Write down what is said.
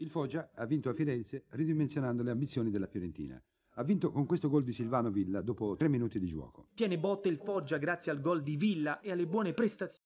Il Foggia ha vinto a Firenze ridimensionando le ambizioni della Fiorentina. Ha vinto con questo gol di Silvano Villa dopo tre minuti di gioco. Tiene botte il Foggia grazie al gol di Villa e alle buone prestazioni.